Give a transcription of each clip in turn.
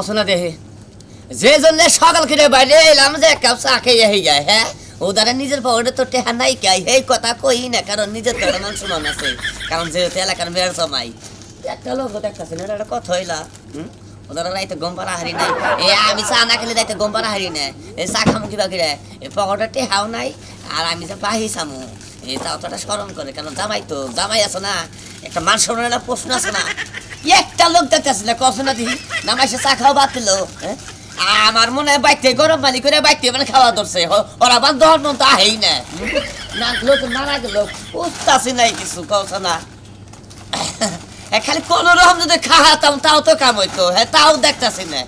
অসনা দেহে যে জন্য সকাল খেটে বাইরে এলাম যে এক কাপ চা খেয়ে হয়ে যায় হ্যাঁ ও নিজের পকেটে তো টেহা নাই কাই এই কথা কই না কারণ নিজের তো মান সমান আছে কারণ যে এলাকার বেড় জমাই একটা লোক একটা ছেলের একটা কথা হইলা হুম ওদের রাইতে গম্পারা হারি নাই এ আমি চা না খেলে রাইতে গম্পারা হারি নাই এ চা খামু কিবা কিরে এ পকেটে টেহাও নাই আর আমি যে পাহি চামু এ তাও তো একটা স্মরণ করে কারণ জামাই তো জামাই আছে না একটা মান সম্মানের প্রশ্ন আছে না একটা লোক দেখতেছে না কখন দিদি নামাইছে চা খাওয়া বাদ হ্যাঁ? আমার মনে হয় বাইতে গরম পানি করে বাইতে মানে খাওয়া ধরছে ওরা বাদ দহন তো আহেই না লোক মারা গেল উত্তাসি নাই কিছু কছ না হ্যাঁ, খালি কোন রকম যদি খাওয়াতাম তাও তো কাম হইতো হ্যাঁ তাও দেখতেছি না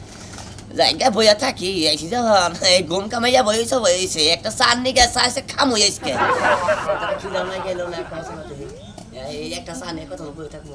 জায়গা বইয়া থাকি আইসি যখন এই গম কামাইয়া বইছে বইছে একটা চার নিগে চা খাম হইয়াছে খিদাম না গেল না এই একটা চা নিয়ে কথা বই থাকবো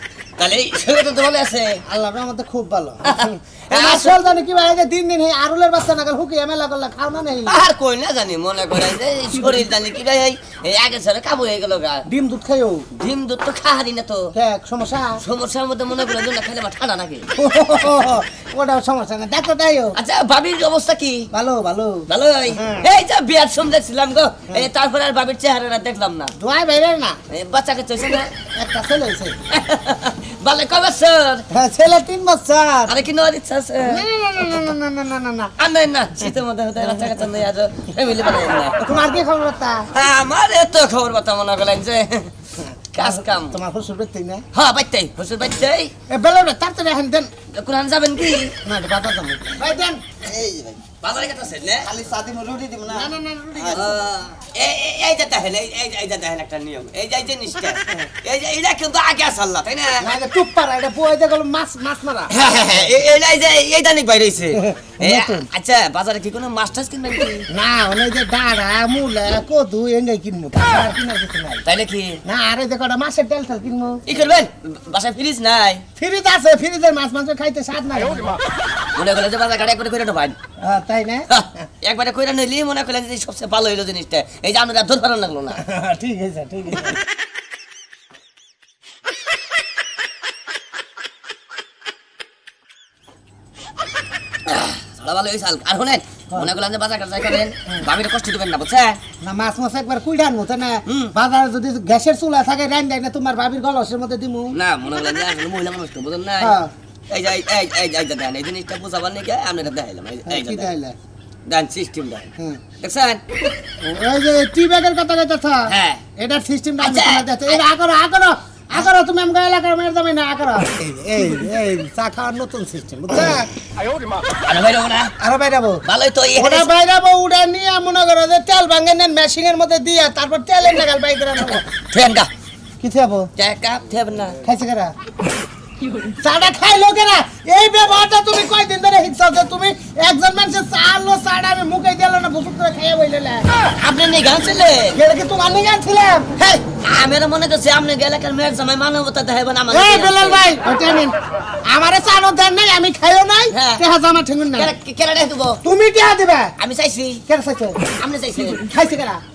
আছে খুব ভালো হ্যাঁ, খাও না কই না জানি মনে যে জানি কি আগে কাবু হয়ে ডিম দুধ খাইও ডিম দুধ তো তো হ্যাঁ, সমস্যা মধ্যে মনে নাকি সমস্যা দেখো আচ্ছা অবস্থা কি ভালো ভালো ভালো হ্যাঁ। এই গো তারপর আর বাবির চেহারা দেখলাম না না না একটা ছেলে হয়েছে বলে কয় বছর ছেলে তিন বছর আরে কি নেওয়ার ইচ্ছা আছে না শীতের মধ্যে হতে বাচ্চা কাচ্চা নেই আজ ফ্যামিলি বানাই না তোমার কি খবর তা আমার এত খবর কথা মনে করলেন যে কাজ কাম তোমার হুসুর বাইতেই না হ্যাঁ বাইতেই হুসুর বাইতেই এ বেলা না তার তো এখন দেন কোরআন যাবেন কি না বাজার যাবেন দেন এই ভাই বাজারে কথা সেলে খালি সাদি রুটি দিব না না না রুটি এই যে তাহলে এই যে তাহলে একটা নিয়ম এই যে এই যে নিষ্ঠা এই যে এটা কিন্তু আগে আসল্লা তাই না না টুপ পারা এটা বই দে গেল মাছ মাছ মারা হ্যাঁ, হ্যাঁ, হ্যাঁ, এইটা এই যে এইটা নিক বাইরে হইছে আচ্ছা বাজারে কি কোনো মাছ টাছ কিনবেন না ওই যে ডাড়া মূলা কদু এনে কিনবো আর কিনার কি না আরে দেখো ওটা মাছের ডাল টাল কিনবো কি করবেন বাসায় ফ্রিজ নাই ফ্রিজ আছে ফ্রিজের মাছ মাংস খাইতে স্বাদ নাই মনে করলে যে বাজার গাড়ি একবারে করে ভাই তাই না একবারে কইরা নিলি মনে করলেন যে সবচেয়ে ভালো হইলো জিনিসটা এই যে আমি ধর ধরে লাগলো না ঠিক আছে ঠিক আছে হ্যাঁ। হ্যাঁ। কষ্ট না মাছ একবার না যদি গ্যাসের চুলা থাকে দেয় না তোমার না মনে না হ্যাঁ। এই যে এই জিনিসটা আপনারা দেখাইলাম ডান সিস্টেম ডান দেখছেন ওই যে টি ব্যাগের কথা কইতাছ হ্যাঁ এটার সিস্টেম আচ্ছা। তুমি আমগা এলাকার মেয়ের দামি না এই এই চা খাওয়ার নতুন সিস্টেম আরে না আরে ভালোই তো ওরা উড়া নিয়ে মনে করো যে তেল ভাঙে নেন মেশিন এর মধ্যে দিয়া তারপর তেল এনে লাগাল বাইক করে কি থেবো চা কাপ থেব না খাইছে কেরা চাটা খাই লোকেরা এই ব্যবহারটা তুমি কয়দিন ধরে হিংসা তুমি ওষুধ করে খাইয়া বইলে আপনি নিয়ে গান ছিলে গেলে কি তোমার নিয়ে গান ছিলাম আমার মনে করছে আপনি গেলে কেন মেয়ের জামাই মানবতা দেখাবেন আমার হ্যাঁ। আমি খাইও নাই হ্যাঁ। টেহা জামা ঠেঙ্গুন না কেরা দেবো চাইছি আপনি চাইছি খাইছি কেরা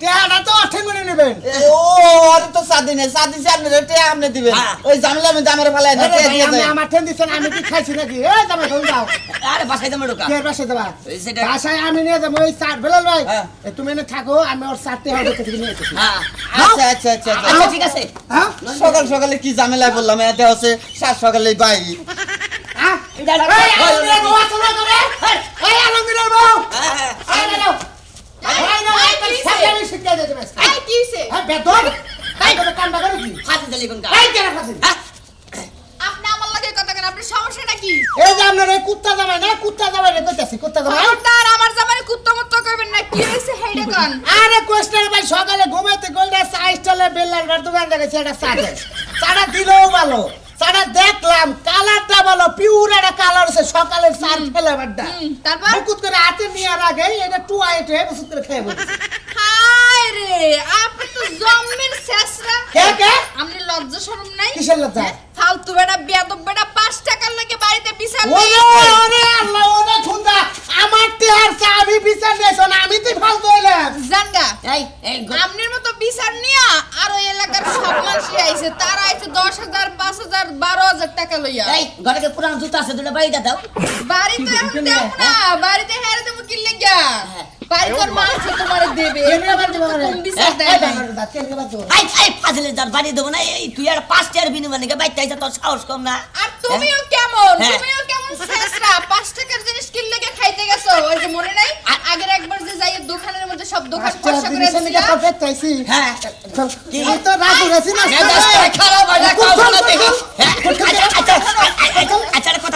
টেয়াটা তো অর্থে করে নেবেন ও আর তো সাদি নেই সাদি সে আপনি টেয়া আপনি দিবেন ওই জামলা আমি জামের ফেলায় না আমার ঠেন দিছেন আমি কি খাইছি নাকি এ জামা আরে ঢোকা কে আমি নিয়ে ওই বেলাল ভাই তুমি এনে থাকো আমি ওর সাথে হবে কিছু নিয়ে এসেছি আচ্ছা আচ্ছা আচ্ছা আচ্ছা ঠিক আছে সকাল সকালে কি জামেলায় বললাম এতে হচ্ছে সাত সকালে বাই আহ হ্যাঁ, হ্যাঁ? আপনি আমার লাগে কুত্তা জামাই না কুত্তা জামাই রে কইতাছি কুত্তা আমার জামাই কুত্তা মুত্ত করবেন কোস্টার ভাই সকালে ঘুমাইতে গোলটা সাইস্টলে বেল্লার ঘর দোকান দেখেছি এটা সাথে সারা দিলেও ভালো এটা দেখলাম কালারটা ভালো পিওর একটা কালার আছে সকালের চার খেলে তারপর মুকুত করে হাতে নেওয়ার আগে এটা টু আইট মুকুত করে খেয়ে বলছে হায় রে আপনি তো জম্মের শেষরা কে কে আপনি লজ্জা শরম নাই কিসের লজ্জা হ্যাঁ, ফালতু বেটা বেয়াদব বেটা 5 টাকার লাগে বাড়িতে বিচার ওরে ওরে আল্লাহ ওরে খুন্দা আমার তে আর আমি বিচার নেছ না আমি তো ফালতু হইলাম জানগা এই আপনি লইয়া এই ঘরে পুরানো জুতা আছে দুটো বাড়িতে দাও বাড়িতে এখন দেব না বাড়িতে হেরে দেব কি লাগিয়া বাড়ির মা আছে তোমার দেবে কোন বিচার ফাজলে যার বাড়ি দেব না এই তুই আর পাঁচটার বিনিময় নাকি বাইতে আইছা তোর সাহস কম না আর তুমিও কেমন তুমিও কেমন শেষরা পাঁচ টাকার জিনিস কিনলে কে খাইতে গেছো ওই যে মনে নাই আগের একবার যে যাই দোকানের মধ্যে সব দোকান পয়সা করে দিছিলা পারফেক্ট হ্যাঁ তো রাত গেছি না খারাপ হয় না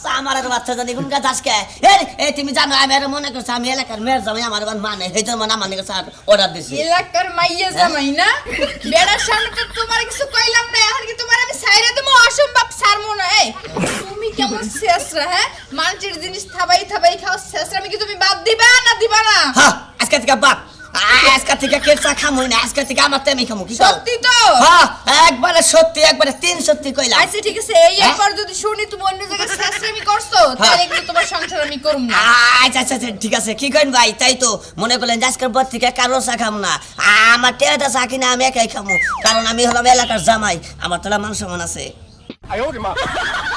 আচ্ছা, আমার আর বাচ্চা জানি কোন কাজ আজকে এই তুমি জানো আমি আর মনে করছি আমি এলাকার মেয়ের জামাই আমার বান মানে এই জন্য মানে আমার কাছে অর্ডার দিছি এলাকার মাইয়ে হ্যাঁ? জামাই না বেড়ার সামনে তো তোমার কিছু কইলাম না এখন কি তোমার আমি সাইরে দেবো অসম্ভব সারমো না এই তুমি কেমন শেষরা হ্যাঁ মানুষের জিনিস থাবাই থাবাই খাও শেষরা আমি কি তুমি বাদ দিবা না দিবা না হ্যাঁ, আজকে থেকে বাদ থেকে থেকে আমার টেলাটা চাকি সত্যি তো হ্যাঁ, একবারে সত্যি একবারে তিন সত্যি আচ্ছা হ্যাঁ? হ্যাঁ। না আচ্ছা, আচ্ছা, আচ্ছা ঠিক আছে কি ভাই তাই তো মনে আজকের পর থেকে চা খাম না আমার চা কিনা আমি একাই খামু কারণ আমি হলাম এলাকার জামাই আমার তোলা মান সম্মান আছে আয় মা